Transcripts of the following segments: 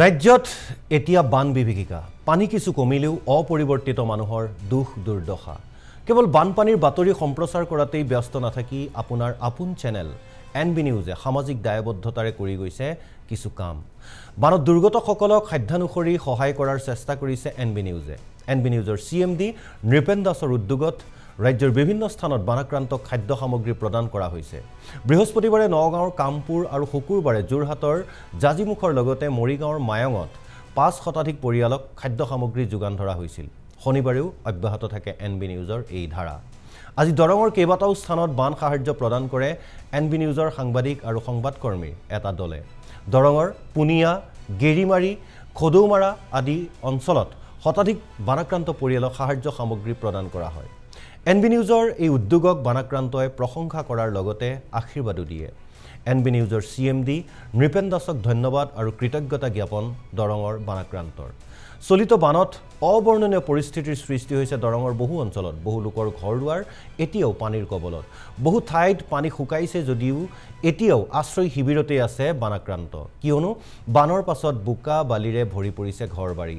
ৰাজ্যত এতিয়া বান বিভীষিকা পানী কিছু কমিলেও অপৰিৱৰ্তিত মানুহৰ দুখ দুৰ্দশা কেৱল বানপানীৰ বাতৰি সম্প্ৰচাৰ কৰাতেই ব্যস্ত নাথাকি আপোনাৰ আপোন চেনেল এন বি নিউজে সামাজিক দায়বদ্ধতাৰে কৰি গৈছে কিছু কাম বানত দুৰ্গতসকলক সাধ্যানুসৰি সহায় কৰাৰ চেষ্টা কৰিছে এন বি নিউজে এন বি নিউজৰ চি এম ডি নৃপেন দাসৰ উদ্যোগত ৰাজ্যৰ বিভিন্ন স্থানত বানাক্ৰান্ত খাদ্য সামগ্ৰী প্ৰদান কৰা হৈছে বৃহস্পতিবাৰে নগাঁৱৰ কামপুৰ আৰু শুকুৰবাৰে যোৰহাটৰ জাজিমুখৰ লগতে মৰিগাঁৱৰ মায়ঙত পাঁচ শতাধিক পৰিয়ালক খাদ্য সামগ্ৰী যোগান ধৰা হৈছিল শনিবাৰেও অব্যাহত থাকে এন বি নিউজৰ এই ধাৰা আজি দৰঙৰ কেইবাটাও স্থানত বান সাহাৰ্য প্ৰদান কৰে এন বি নিউজৰ সাংবাদিক আৰু সংবাদকৰ্মীৰ এটা দলে দৰঙৰ পুনিয়া গেৰিমাৰী খদৌমাৰা আদি অঞ্চলত শতাধিক বানাক্ৰান্ত পৰিয়ালক সাহাৰ্য সামগ্ৰী প্ৰদান কৰা হয় এন বি নিউজৰ এই উদ্যোগক বানাক্ৰান্তই প্ৰশংসা কৰাৰ লগতে আশীৰ্বাদো দিয়ে এন বি নিউজৰ চি এম ডি নৃপেন দাসক ধন্যবাদ আৰু কৃতজ্ঞতা জ্ঞাপন দৰঙৰ বানাক্ৰান্তৰ চলিত বানত অবৰ্ণনীয় পৰিস্থিতিৰ সৃষ্টি হৈছে দৰঙৰ বহু অঞ্চলত বহু লোকৰ ঘৰ দুৱাৰ এতিয়াও পানীৰ কবলত বহু ঠাইত পানী শুকাইছে যদিও এতিয়াও আশ্ৰয় শিবিৰতেই আছে বানাক্ৰান্ত কিয়নো বানৰ পাছত বোকা বালিৰে ভৰি পৰিছে ঘৰ বাৰী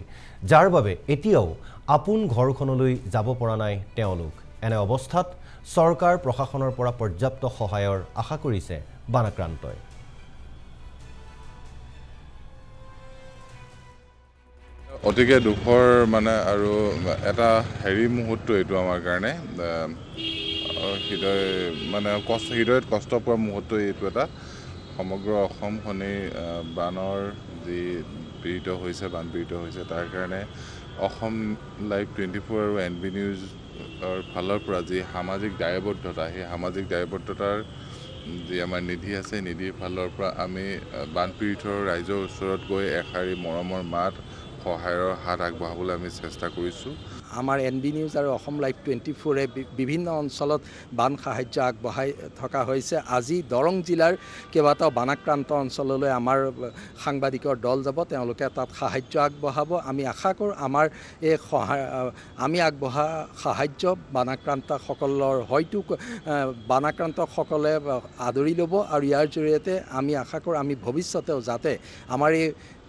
যাৰ বাবে এতিয়াও আপোন ঘৰখনলৈ যাব পৰা নাই তেওঁলোক এনে অৱস্থাত চৰকাৰ প্ৰশাসনৰ পৰা পৰ্যাপ্ত সহায়ৰ আশা কৰিছে বানাক্ৰান্তই অতিকে দুখৰ মানে আৰু এটা হেৰি মুহূৰ্ত এইটো আমাৰ কাৰণে হৃদয় মানে কষ্ট হৃদয়ত কষ্ট পোৱা মুহূৰ্ত এইটো এটা সমগ্ৰ অসম বানৰ যি পীড়িত হৈছে বানপীড়িত হৈছে তাৰ কাৰণে অসম লাইভ টুৱেণ্টি ফ'ৰ আৰু এন বি নিউজ ৰ ফালৰ পৰা যি সামাজিক দায়বদ্ধতা সেই সামাজিক দায়বদ্ধতাৰ যি আমাৰ নিধি আছে নিধিৰ ফালৰ পৰা আমি বানপীড়িত ৰাইজৰ ওচৰত গৈ এষাৰি মৰমৰ মাত সহায়ৰ হাত আগবঢ়াবলৈ আমি চেষ্টা কৰিছোঁ আমাৰ এন বি নিউজ আৰু অসম লাইভ টুৱেণ্টি ফ'ৰে বিভিন্ন অঞ্চলত বান সাহায্য আগবঢ়াই থকা হৈছে আজি দৰং জিলাৰ কেইবাটাও বানাক্ৰান্ত অঞ্চললৈ আমাৰ সাংবাদিকৰ দল যাব তেওঁলোকে তাত সাহায্য আগবঢ়াব আমি আশা কৰোঁ আমাৰ এই সহায় আমি আগবঢ়া সাহায্য বানাক্ৰান্তসকলৰ হয়তো বানাক্ৰান্তসকলে আদৰি ল'ব আৰু ইয়াৰ জৰিয়তে আমি আশা কৰোঁ আমি ভৱিষ্যতেও যাতে আমাৰ এই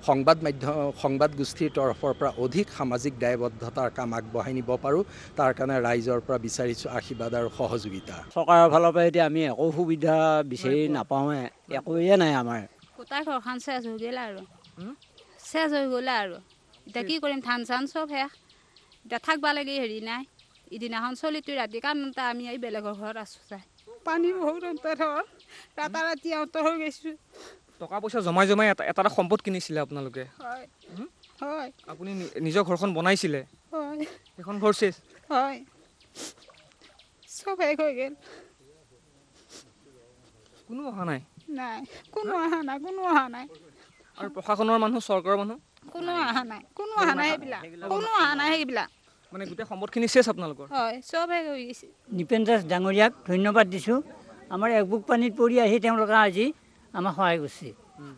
সংবাদ মাধ্যম সংবাদ গোষ্ঠীৰ তৰফৰ পৰা অধিক সামাজিক দায়বদ্ধতাৰ কাম আগবঢ়া আগবঢ়াই নিব পাৰোঁ তাৰ কাৰণে ৰাইজৰ পৰা বিচাৰিছোঁ আশীৰ্বাদ আৰু সহযোগিতা চৰকাৰৰ ফালৰ পৰা এতিয়া আমি একো সুবিধা বিচাৰি নাপাওঁ একোৱে নাই আমাৰ গোটাই ঘৰখন চেজ হৈ গ'ল আৰু চেজ হৈ গ'ল আৰু এতিয়া কি কৰিম ধান চান চব শেষ এতিয়া থাকিব লাগে হেৰি নাই ইদিনাখন চলি চলিটো ৰাতি কাৰণ আমি এই বেলেগৰ ঘৰত আছোঁ যাই পানী বহুত অন্তৰ হ'ল ৰাতা ৰাতি অন্তৰ হৈ গৈছোঁ টকা পইচা জমাই জমাই এটা এটা সম্পদ কিনিছিলে আপোনালোকে হয় নিজৰ ঘৰখন বনাইছিলে হয় নিপেন দাস ডাঙৰীয়াক ধন্যবাদ দিছোঁ আমাৰ এক একবুক পানীত পৰি আহি তেওঁলোকে আজি আমাক সহায় কৰিছে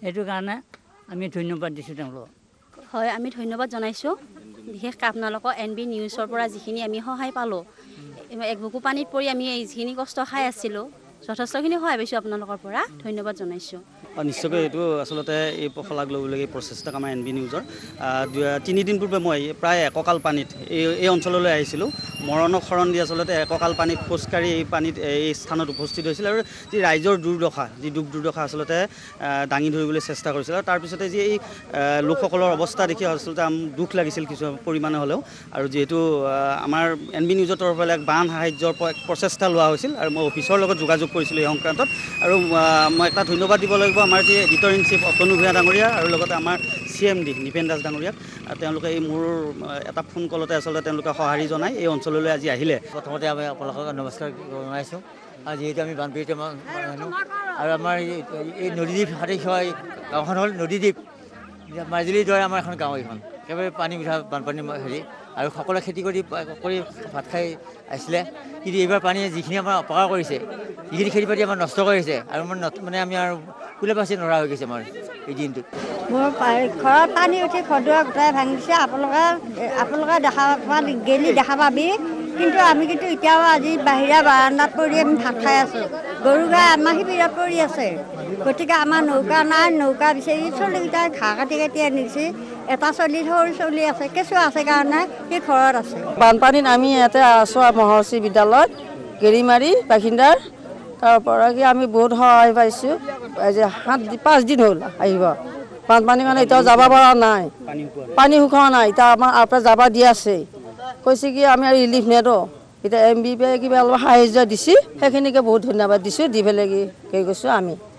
সেইটো কাৰণে আমি ধন্যবাদ দিছোঁ তেওঁলোকক হয় আমি ধন্যবাদ জনাইছোঁ বিশেষকৈ আপোনালোকৰ এন বি নিউজৰ পৰা যিখিনি আমি সহায় পালোঁ এক বুকু পানীত পৰি আমি এই যিখিনি কষ্ট খাই আছিলোঁ যথেষ্টখিনি সহায় পাইছোঁ আপোনালোকৰ পৰা ধন্যবাদ জনাইছোঁ নিশ্চয়কৈ এইটো আচলতে এই শলাগ ল'বলগীয়া প্ৰচেষ্টাক আমাৰ এন বি নিউজৰ তিনিদিন পূৰ্বে মই প্ৰায় এককাল পানীত এই এই অঞ্চললৈ আহিছিলোঁ মৰণক শৰণ দি আচলতে একঁকাল পানী খোজকাঢ়ি এই পানীত এই স্থানত উপস্থিত হৈছিল আৰু যি ৰাইজৰ দুৰ্দশা যি দুখ দুৰ্দশা আচলতে দাঙি ধৰিবলৈ চেষ্টা কৰিছিল আৰু তাৰপিছতে যি এই লোকসকলৰ অৱস্থা দেখি আচলতে দুখ লাগিছিল কিছু পৰিমাণে হ'লেও আৰু যিহেতু আমাৰ এন বি নিউজৰ তৰফৰ এক বান সাহাৰ্যৰ এক প্ৰচেষ্টা লোৱা হৈছিল আৰু মই অফিচৰ লগত যোগাযোগ কৰিছিলোঁ এই সংক্ৰান্তত আৰু মই এটা ধন্যবাদ দিব লাগিব আমাৰ যি editor in chief Atanu Bhuyan ডাঙৰীয়া আৰু লগতে আমাৰ C M D Nipen Das ডাঙৰীয়াক তেওঁলোকে এই মোৰ এটা ফোন কলতে আচলতে তেওঁলোকে সঁহাৰি জনাই এই অঞ্চললৈ আজি আহিলে প্ৰথমতে আমি আপোনালোকক নমস্কাৰ জনাইছোঁ আৰু যিহেতু আমি বানপীড়িত মানুহ আৰু আমাৰ এই নদীদ্বীপ হাতে সেৱা গাঁওখন হ'ল নদীদ্বীপ মাজুলীৰ দৰে আমাৰ এখন গাঁও এইখন একেবাৰে পানী মিঠা বানপানী হেৰি আৰু সকলোৱে খেতি কৰি কৰি ভাত খাই আছিলে কিন্তু এইবাৰ পানীয়ে যিখিনি আমাৰ অপকাৰ কৰিছে যিখিনি খেতি পাতি আমাৰ নষ্ট কৰিছে আৰু মানে মানে আমি আৰু কোনে পাছে নৰা হৈ গৈছে আমাৰ এই দিনটোত মোৰ ঘৰত পানী উঠি ঘৰদুৱাৰ গোটাই ভাঙিছে আপোনালোকে আপোনালোকে দেখা পা গেলি দেখা পাবি কিন্তু আমি কিন্তু এতিয়াও আজি বাহিৰা বাৰান্দাত পৰি আমি ভাত খাই আছোঁ গৰু গাই আমাৰ শিবিৰত পৰি আছে গতিকে আমাৰ নৌকা নাই নৌকা বিচাৰি চলিকেইটাই ঘাঁহ কাটি কাটি আনিছে এটা চলি সৰু চলি আছে কেঁচু আছে কাৰণে সি ঘৰত আছে বানপানীত আমি ইয়াতে আছোঁ মহৰ্ষি বিদ্যালয়ত গেৰিমাৰী বাসিন্দাৰ তাৰপৰা কি আমি বহুত সহায় পাইছোঁ সাত পাঁচদিন হ'ল আহিব বানপানী মানে এতিয়াও যাব পৰা নাই পানী শুকোৱা নাই এতিয়া আমাৰ আপোনাৰ যাব দি আছে কৈছে কি আমি আৰু ৰিলিফ নেদো এতিয়া এম বি পি পিয়ে কিবা অলপ সাহাৰ্য দিছে সেইখিনিকে বহুত ধন্যবাদ দিছোঁ দি পেলাই কি কৈছোঁ আমি